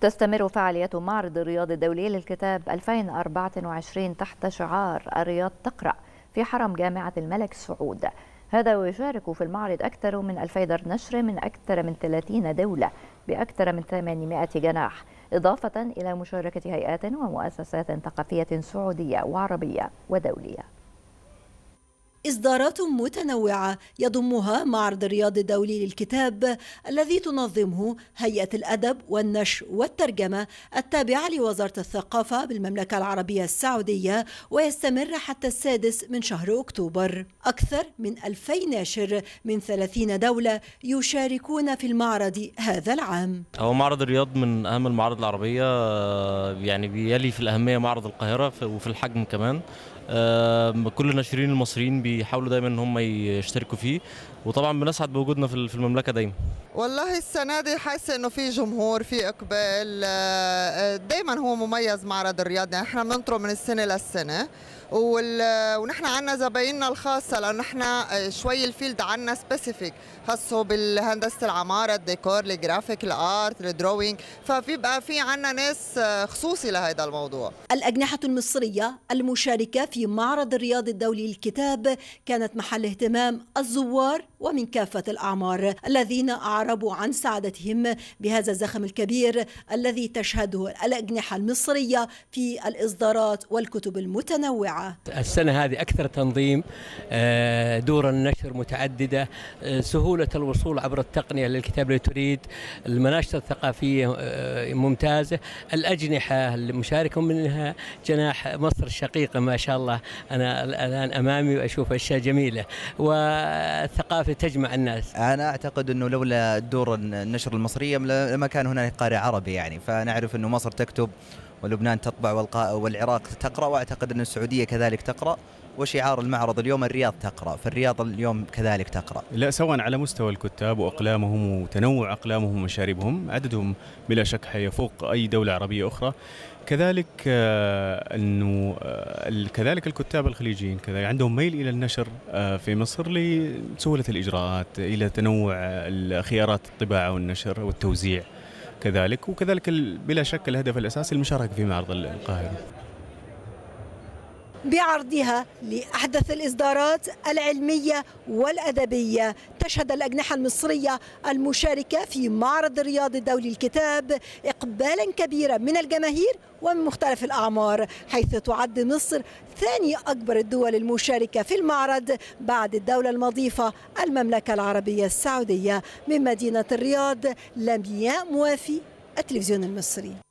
تستمر فعالية معرض الرياض الدولي للكتاب 2024 تحت شعار الرياض تقرأ في حرم جامعة الملك سعود هذا ويشارك في المعرض أكثر من 2000 دار نشر من أكثر من 30 دولة بأكثر من 800 جناح إضافة إلى مشاركة هيئات ومؤسسات ثقافية سعودية وعربية ودولية إصدارات متنوعة يضمها معرض الرياض الدولي للكتاب الذي تنظمه هيئة الأدب والنشر والترجمة التابعة لوزارة الثقافة بالمملكة العربية السعودية ويستمر حتى السادس من شهر أكتوبر أكثر من ألفي ناشر من ثلاثين دولة يشاركون في المعرض هذا العام هو معرض الرياض من أهم المعارض العربية يعني بيلي في الأهمية معرض القاهرة وفي الحجم كمان كل الناشرين المصريين بيحاولوا دايما ان هم يشتركوا فيه وطبعا بنسعد بوجودنا في المملكه دايما والله السنة دي حاسة إنه في جمهور في إقبال آه، آه، دايما هو مميز معرض الرياض يعني إحنا بننطره من السنة للسنة ونحن عنا زبايننا الخاصة لأنه نحن آه، شوي الفيلد عنا سبيسيفيك خاصه بالهندسة العمارة الديكور الجرافيك الآرت الدروينج فبيبقى في عنا ناس خصوصي لهذا الموضوع الأجنحة المصرية المشاركة في معرض الرياض الدولي للكتاب كانت محل اهتمام الزوار ومن كافة الأعمار الذين أعربوا عن سعادتهم بهذا الزخم الكبير الذي تشهده الأجنحة المصرية في الإصدارات والكتب المتنوعة السنة هذه أكثر تنظيم آه، دور النشر متعددة آه، سهولة الوصول عبر التقنية للكتاب اللي تريد المناشط الثقافية آه، ممتازة الأجنحة المشاركة منها جناح مصر الشقيقة ما شاء الله أنا الآن أمامي وأشوف أشياء جميلة والثقافة تجمع الناس أنا أعتقد أنه لولا دور النشر المصريه لما كان هناك قارئ عربي يعني فنعرف انه مصر تكتب ولبنان تطبع والعراق تقرأ وأعتقد أن السعودية كذلك تقرأ وشعار المعرض اليوم الرياض تقرأ فالرياض اليوم كذلك تقرأ لا سواء على مستوى الكتاب وأقلامهم وتنوع أقلامهم ومشاربهم عددهم بلا شك حيفوق أي دولة عربية أخرى كذلك آه، انه آه، كذلك الكتاب الخليجيين كذلك عندهم ميل الى النشر آه، في مصر لسهوله الاجراءات الى تنوع خيارات الطباعه والنشر والتوزيع كذلك وكذلك بلا شك الهدف الاساسي المشاركه في معرض القاهره بعرضها لأحدث الإصدارات العلمية والأدبية تشهد الأجنحة المصرية المشاركة في معرض الرياض الدولي الكتاب إقبالا كبيرا من الجماهير ومن مختلف الأعمار حيث تعد مصر ثاني أكبر الدول المشاركة في المعرض بعد الدولة المضيفة المملكة العربية السعودية من مدينة الرياض لمياء موافي التلفزيون المصري